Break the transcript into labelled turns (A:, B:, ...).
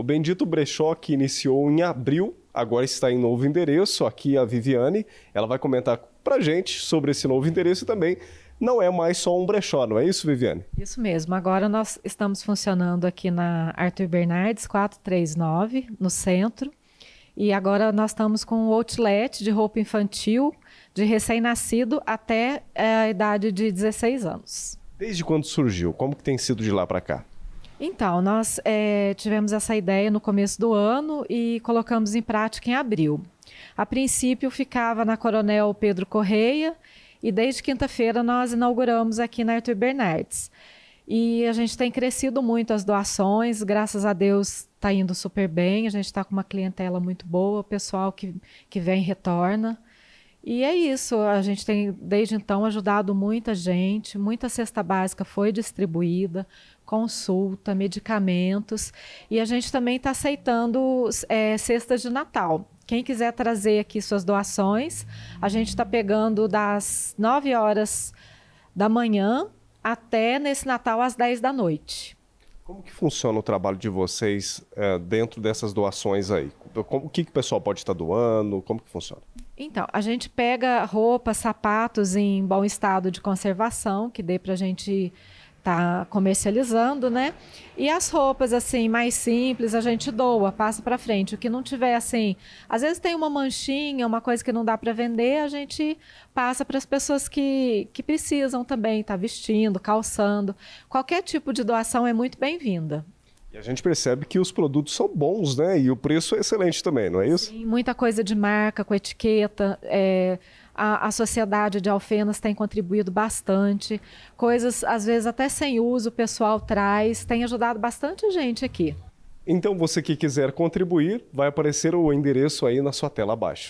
A: O Bendito Brechó, que iniciou em abril, agora está em novo endereço. Aqui a Viviane, ela vai comentar para gente sobre esse novo endereço e também não é mais só um brechó, não é isso, Viviane?
B: Isso mesmo. Agora nós estamos funcionando aqui na Arthur Bernardes 439, no centro. E agora nós estamos com um outlet de roupa infantil de recém-nascido até eh, a idade de 16 anos.
A: Desde quando surgiu? Como que tem sido de lá para cá?
B: Então, nós é, tivemos essa ideia no começo do ano e colocamos em prática em abril. A princípio ficava na Coronel Pedro Correia e desde quinta-feira nós inauguramos aqui na Arthur Bernardes. E a gente tem crescido muito as doações, graças a Deus está indo super bem, a gente está com uma clientela muito boa, o pessoal que, que vem retorna. E é isso, a gente tem desde então ajudado muita gente, muita cesta básica foi distribuída, consulta, medicamentos, e a gente também está aceitando é, cestas de Natal. Quem quiser trazer aqui suas doações, a gente está pegando das 9 horas da manhã até nesse Natal às 10 da noite.
A: Como que funciona o trabalho de vocês é, dentro dessas doações aí? o que, que o pessoal pode estar doando? Como que funciona?
B: Então, a gente pega roupas, sapatos em bom estado de conservação, que dê para a gente tá comercializando, né? E as roupas assim mais simples a gente doa, passa para frente. O que não tiver assim, às vezes tem uma manchinha, uma coisa que não dá para vender, a gente passa para as pessoas que, que precisam também, tá vestindo, calçando. Qualquer tipo de doação é muito bem-vinda.
A: E a gente percebe que os produtos são bons, né? E o preço é excelente também, não é isso? Sim,
B: muita coisa de marca, com etiqueta. É, a, a sociedade de Alfenas tem contribuído bastante. Coisas, às vezes, até sem uso, o pessoal traz. Tem ajudado bastante gente aqui. Então,
A: você que quiser contribuir, vai aparecer o endereço aí na sua tela abaixo.